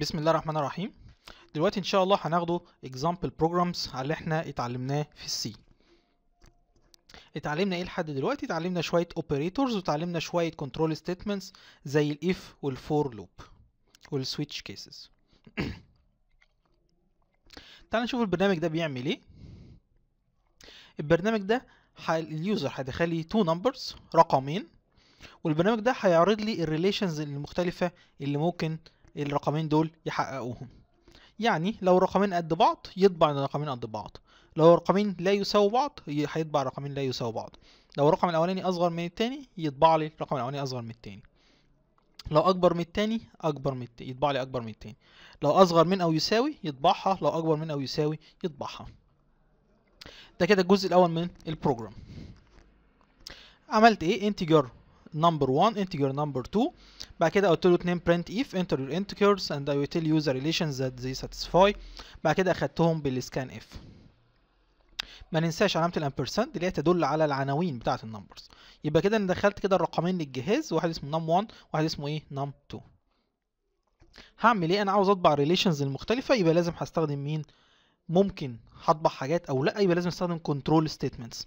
بسم الله الرحمن الرحيم دلوقتي ان شاء الله هناخده example programs على اللي احنا اتعلمناه في السي اتعلمنا ايه لحد دلوقتي اتعلمنا شويه operators وتعلمنا شويه control statements زي الاف والفور لوب والسويتش كيسز تعال نشوف البرنامج ده بيعمل ايه البرنامج ده اليوزر هيدخل لي two numbers رقمين والبرنامج ده هيعرض لي الريليشنز المختلفه اللي ممكن الرقمين دول يحققوهم يعني لو رقمين قد بعض يطبع الرقمين قد بعض لو رقمين لا يساووا بعض هيطبع رقمين لا يساووا بعض لو الرقم الاولاني اصغر من الثاني يطبع لي الرقم الاولاني اصغر من الثاني لو اكبر من الثاني اكبر من التاني يطبع لي اكبر من الثاني لو اصغر من او يساوي يطبعها لو اكبر من او يساوي يطبعها ده كده الجزء الاول من البروجرام عملت ايه انتجر number 1 integer number 2 بعد كده قلت له 2 print if enter your integers and I will tell you the relations that they satisfy بعد كده اخدتهم بالسكان if ما ننساش علامه الامبرسنت اللي هي تدل على العناوين بتاعه النمبرز يبقى كده انا دخلت كده الرقمين للجهاز واحد اسمه num1 واحد اسمه ايه num2 هعمل ايه انا عاوز اطبع ريليشنز المختلفه يبقى لازم هستخدم مين ممكن هطبع حاجات او لا يبقى لازم استخدم كنترول ستيتمنتس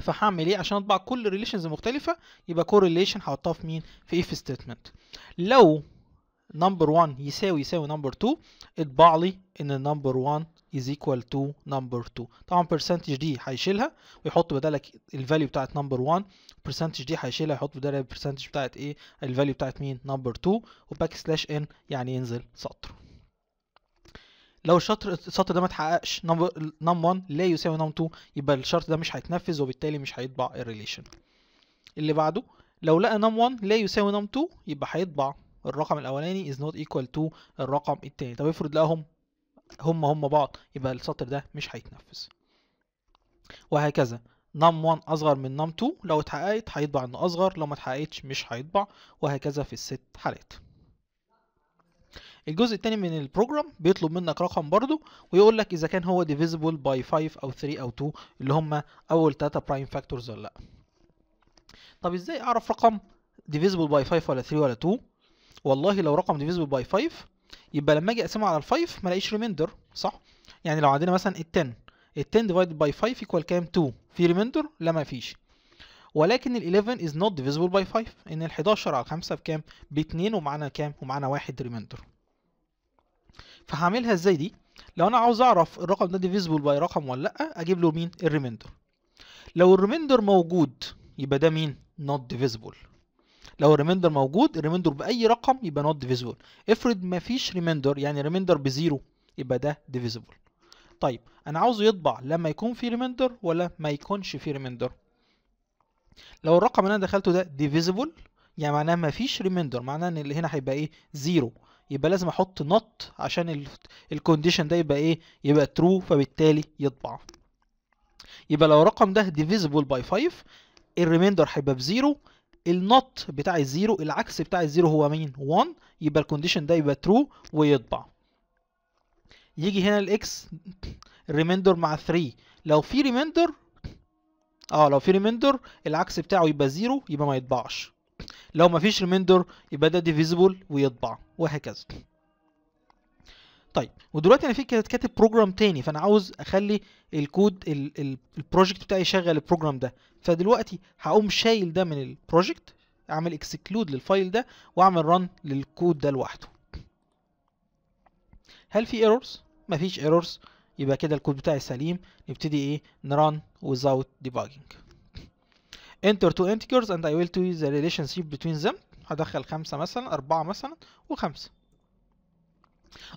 فهعمل ايه عشان اطبع كل الريليشنز المختلفه يبقى كورليشن هحطها في مين في اف ستيتمنت لو نمبر 1 يساوي يساوي نمبر 2 اطبع لي ان النمبر 1 از ايكوال تو نمبر 2 طبعا برسنتج دي هيشيلها ويحط بدالك الفاليو بتاعت نمبر 1 برسنتج دي هيشيلها يحط بدالها البرسنتج بتاعت ايه الفاليو بتاعت مين نمبر 2 وباك سلاش ان يعني ينزل سطر لو الشطر السطر ده ما اتحققش نم 1 لا يساوي نم 2 يبقى الشرط ده مش هيتنفذ وبالتالي مش هيطبع الريليشن اللي بعده لو لقى نم 1 لا يساوي نم 2 يبقى هيطبع الرقم الاولاني is not equal to الرقم التاني طب افرض لقاهم هم هم بعض يبقى السطر ده مش هيتنفذ وهكذا نم 1 اصغر من نم 2 لو اتحققت هيطبع انه اصغر لو ما اتحققتش مش هيطبع وهكذا في الست حالات الجزء الثاني من البروجرام بيطلب منك رقم برضه ويقول لك اذا كان هو divisible by 5 او 3 او 2 اللي هم اول 3 برايم فاكتورز ولا لا طب ازاي اعرف رقم divisible by 5 ولا 3 ولا 2 والله لو رقم divisible by 5 يبقى لما اجي اقسمه على ال 5 ما الاقيش ريميندر صح يعني لو عندنا مثلا ال 10 ال 10 divided by 5 يكوال كام 2 في ريميندر لا ما فيش ولكن ال 11 is not divisible by 5 ان ال 11 على 5 بكام ب 2 ومعانا كام ومعانا واحد ريميندر فهعملها ازاي دي لو انا عاوز اعرف الرقم ده ديفيزبل باي رقم ولا لا اجيب له مين الريميندر لو الريميندر موجود يبقى ده مين نوت ديفيزبل لو الريميندر موجود الريميندر باي رقم يبقى نوت ديفيزبل افرض مفيش ريميندر يعني ريميندر بزيرو يبقى ده ديفيزبل طيب انا عاوزه يطبع لما يكون في ريميندر ولا ما يكونش في ريميندر لو الرقم اللي انا دخلته ده ديفيزبل يعني معناه ما فيش ريميندر معناه ان اللي هنا هيبقى ايه زيرو يبقى لازم احط نوت عشان الكونديشن ده يبقى ايه يبقى ترو فبالتالي يطبع يبقى لو الرقم ده divisible by 5 الريميندر هيبقى بزيرو النوت بتاع الزيرو العكس بتاع الزيرو هو مين 1 يبقى الكونديشن ده يبقى ترو ويطبع يجي هنا الاكس ريميندر مع 3 لو في ريميندر اه لو في ريميندر العكس بتاعه يبقى زيرو يبقى ما يطبعش لو مفيش ريميندر يبقى ده ديفيزبل ويطبع وهكذا طيب ودلوقتي انا في كده كاتب بروجرام تاني فانا عاوز اخلي الكود البروجكت بتاعي يشغل البروجرام ده فدلوقتي هقوم شايل ده من البروجكت اعمل اكسكلود للفايل ده واعمل ران للكود ده لوحده هل في ايرورز مفيش ايرورز يبقى كده الكود بتاعي سليم نبتدي ايه نران without debugging enter two integers and I will use the relationship between them هدخل خمسة مثلا أربعة مثلا وخمسة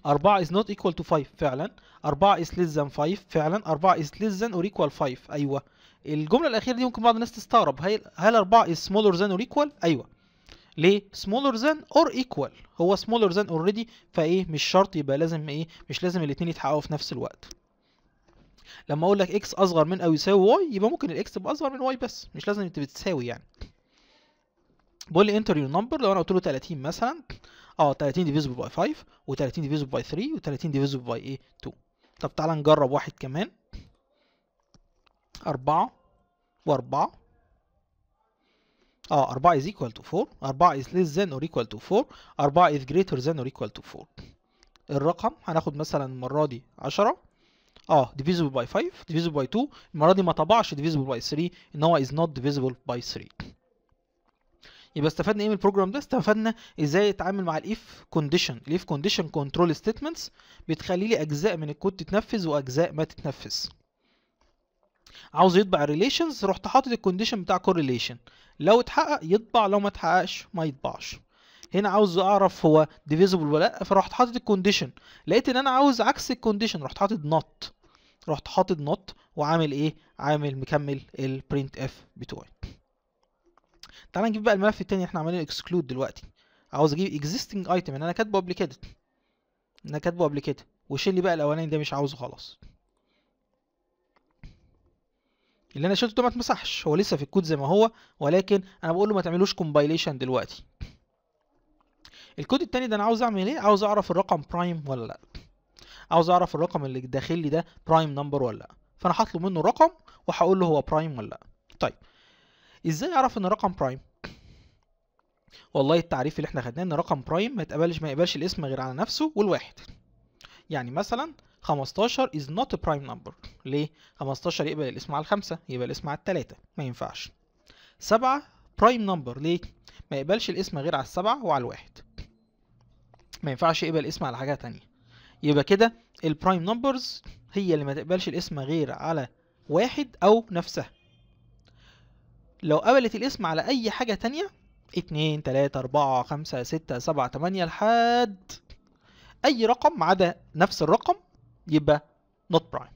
أربعة is not equal to five فعلا أربعة is less than five فعلا أربعة is less than or equal five أيوة الجملة الأخيرة دي ممكن بعض الناس تستغرب هل هل أربعة is smaller than or equal أيوة ليه smaller than or equal هو smaller than already فايه مش شرط يبقى لازم ايه مش لازم الاتنين يتحققوا في نفس الوقت لما اقول لك اكس اصغر من او يساوي واي يبقى ممكن الاكس تبقى اصغر من واي بس مش لازم تبقى تساوي يعني بقول لي انتر يور نمبر لو انا قلت له 30 مثلا اه 30 ديفيزبل باي 5 و30 ديفيزبل باي 3 و30 ديفيزبل باي ايه 2 طب تعالى نجرب واحد كمان 4 و4 اه 4 is equal to 4 4 is less than or equal to 4 4 is greater than or equal to 4 الرقم هناخد مثلا المرة دي 10 اه divisible by 5 divisible by 2 المره دي ما طبعش divisible by 3 ان هو is not divisible by 3 يبقى استفدنا ايه من البروجرام ده استفدنا ازاي اتعامل مع الاف كونديشن الاف كونديشن كنترول ستيتمنتس بتخلي لي اجزاء من الكود تتنفذ واجزاء ما تتنفذ عاوز يطبع الريليشنز رحت حاطط الكونديشن بتاع كورليشن لو اتحقق يطبع لو ما اتحققش ما يطبعش هنا عاوز اعرف هو ديفيزبل ولا لا فرحت حاطط الكونديشن لقيت ان انا عاوز عكس الكونديشن رحت حاطط نوت رحت حاطط نوت وعامل ايه عامل مكمل البرنت اف بتوعي تعال نجيب بقى الملف التاني احنا عاملين اكسكلود دلوقتي عاوز اجيب اكزيستنج ايتم ان انا كاتبه قبل كده انا كاتبه قبل كده وشيل لي بقى الاولاني ده مش عاوزه خلاص اللي انا شلته ده ما اتمسحش هو لسه في الكود زي ما هو ولكن انا بقول له ما تعملوش كومبايليشن دلوقتي الكود التاني ده انا عاوز اعمل ايه عاوز اعرف الرقم برايم ولا لا عاوز اعرف الرقم اللي داخل لي ده برايم نمبر ولا لا فانا هطلب منه الرقم وهقول له هو برايم ولا لا طيب ازاي اعرف ان الرقم برايم والله التعريف اللي احنا خدناه ان رقم برايم ما يتقبلش ما يقبلش الاسم غير على نفسه والواحد يعني مثلا 15 is not a prime number ليه 15 يقبل الاسم على الخمسة يقبل الاسم على التلاتة ما ينفعش سبعة برايم نمبر ليه ما يقبلش الاسم غير على السبعة وعلى الواحد ما ينفعش يقبل الاسم على حاجه تانية يبقى كده البرايم نمبرز هي اللي ما تقبلش الاسم غير على واحد او نفسها لو قبلت الاسم على اي حاجه تانية اتنين تلاتة أربعة خمسة ستة سبعة تمانية لحد أي رقم ما عدا نفس الرقم يبقى not prime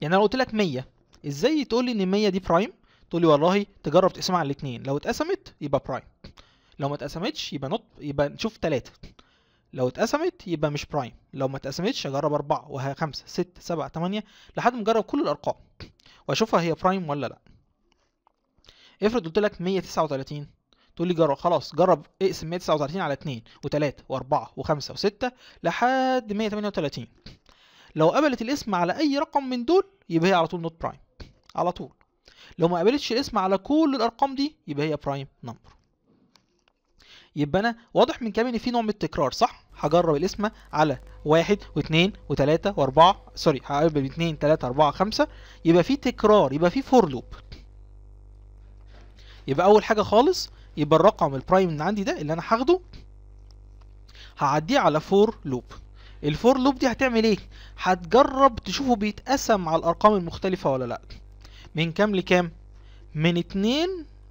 يعني لو قلت لك مية ازاي تقول لي ان مية دي برايم تقول لي والله تجرب تقسمها على الاتنين لو اتقسمت يبقى برايم لو ما اتقسمتش يبقى نط يبقى نشوف تلاتة لو اتقسمت يبقى مش برايم لو ما اتقسمتش اجرب أربعة وهي خمسة ستة سبعة تمانية لحد ما اجرب كل الارقام واشوفها هي برايم ولا لا افرض قلت لك 139 تقول لي جرب خلاص جرب اقسم 139 على 2 و3 و4 و5 و6 لحد 138 لو قبلت الاسم على اي رقم من دول يبقى هي على طول نوت برايم على طول لو ما قبلتش الاسم على كل الارقام دي يبقى هي برايم نمبر يبقى انا واضح من كلامي ان في نوع من التكرار صح هجرب القسمه على واحد واثنين وثلاثه واربعه سوري هقلب اثنين ثلاثه اربعه خمسه يبقى في تكرار يبقى في فور لوب يبقى اول حاجه خالص يبقى الرقم البرايم اللي عندي ده اللي انا هاخده هعديه على فور لوب الفور لوب دي هتعمل ايه هتجرب تشوفه بيتقسم على الارقام المختلفه ولا لا من كام لكام من اتنين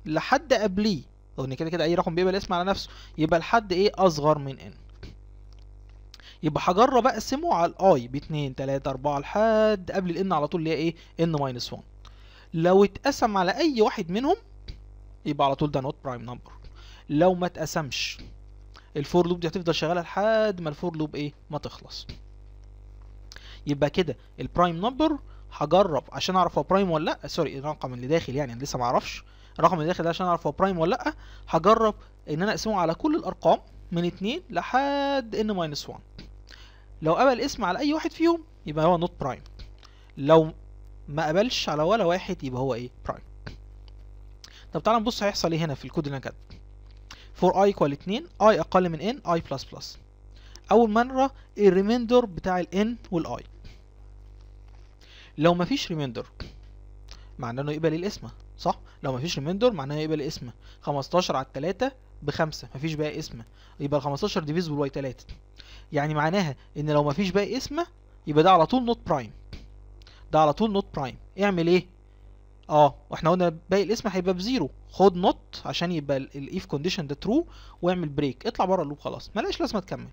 لحد قبليه او ان كده كده اي رقم بيبقى الاسم على نفسه يبقى لحد ايه اصغر من ان يبقى هجرب اقسمه على الاي ب 2 3 4 لحد قبل الان على طول اللي هي ايه ان ماينس 1 لو اتقسم على اي واحد منهم يبقى على طول ده نوت برايم نمبر لو ما اتقسمش الفور لوب دي هتفضل شغاله لحد ما الفور لوب ايه ما تخلص يبقى كده البرايم نمبر هجرب عشان اعرف هو برايم ولا لا سوري الرقم اللي داخل يعني انا لسه ما اعرفش الرقم اللي داخل ده عشان اعرف هو برايم ولا لا هجرب ان انا اقسمه على كل الارقام من 2 لحد n ماينس 1 لو قبل اسم على اي واحد فيهم يبقى هو نوت برايم لو ما قبلش على ولا واحد يبقى هو ايه برايم طب تعالى نبص هيحصل ايه هنا في الكود اللي انا كاتبه for i equal 2 i اقل من n i plus plus اول مره الريميندر بتاع ال n وال i لو مفيش ريميندر معناه انه يقبل القسمه صح لو مفيش ريميندر معناها يبقى الاسم 15 على 3 بخمسة مفيش باقي اسم يبقى ال 15 ديفيزبل باي 3 يعني معناها ان لو مفيش باقي اسم يبقى ده على طول نوت برايم ده على طول نوت برايم اعمل ايه اه واحنا قلنا باقي الاسم هيبقى بزيرو خد نوت عشان يبقى الايف كونديشن ده ترو واعمل بريك اطلع بره اللوب خلاص مالهاش لازمه تكمل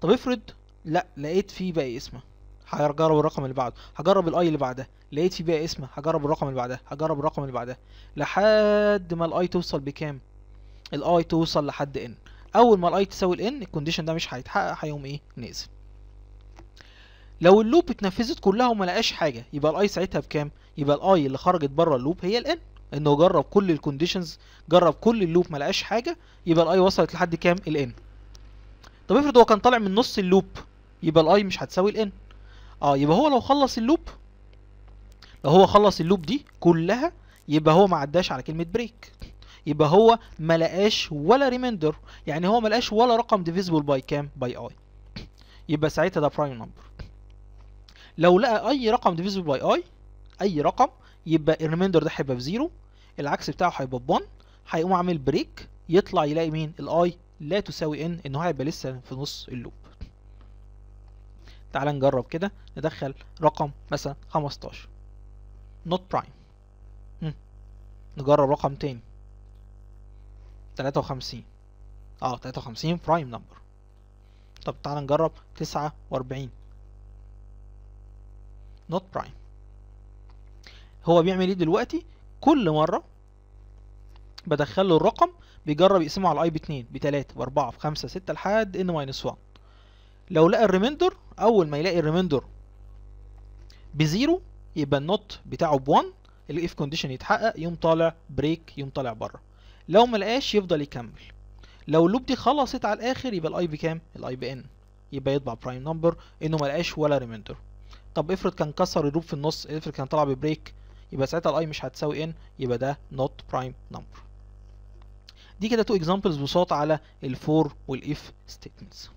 طب افرض لا لقيت فيه باقي اسمه هجرب الرقم اللي بعده هجرب الاي اللي بعدها لقيت فيه بقى اسمه هجرب الرقم اللي بعدها هجرب الرقم اللي بعدها لحد ما الاي توصل بكام الاي توصل لحد ان اول ما الاي تساوي الان الكونديشن ده مش هيتحقق هيقوم ايه نازل لو اللوب اتنفذت كلها وما لقاش حاجه يبقى الاي ساعتها بكام يبقى الاي اللي خرجت بره اللوب هي الان انه جرب كل الكونديشنز جرب كل اللوب ما لقاش حاجه يبقى الاي وصلت لحد كام الان طب افرض هو كان طالع من نص اللوب يبقى الاي مش هتساوي الان اه يبقى هو لو خلص اللوب لو هو خلص اللوب دي كلها يبقى هو ما عداش على كلمه بريك يبقى هو ما لقاش ولا ريميندر يعني هو ما لقاش ولا رقم ديفيزبل باي كام باي اي يبقى ساعتها ده برايم نمبر لو لقى اي رقم ديفيزبل باي اي اي رقم يبقى الريميندر ده هيبقى بزيرو العكس بتاعه هيبقى ب1 هيقوم عامل بريك يطلع يلاقي مين الاي لا تساوي ان ان هو هيبقى لسه في نص اللوب تعال نجرب كده ندخل رقم مثلا 15 نوت برايم نجرب رقم تاني 53 اه 53 برايم نمبر طب تعال نجرب 49 نوت برايم هو بيعمل ايه دلوقتي كل مره بدخل له الرقم بيجرب يقسمه على الاي ب 2 ب 3 ب 4 ب 5 6 لحد ان ماينس 1 لو لقى الريميندر اول ما يلاقي الريميندر بزيرو يبقى النوت بتاعه ب1 الاف كونديشن يتحقق يقوم طالع بريك يقوم طالع بره لو ما لقاش يفضل يكمل لو اللوب دي خلصت على الاخر يبقى الاي بي كام الاي بي ان يبقى يطبع برايم نمبر انه ما لقاش ولا ريميندر طب افرض كان كسر اللوب في النص افرض كان طلع ببريك يبقى ساعتها الاي مش هتساوي ان يبقى ده نوت برايم نمبر دي كده تو اكزامبلز بساط على الفور والاف ستيتمنتس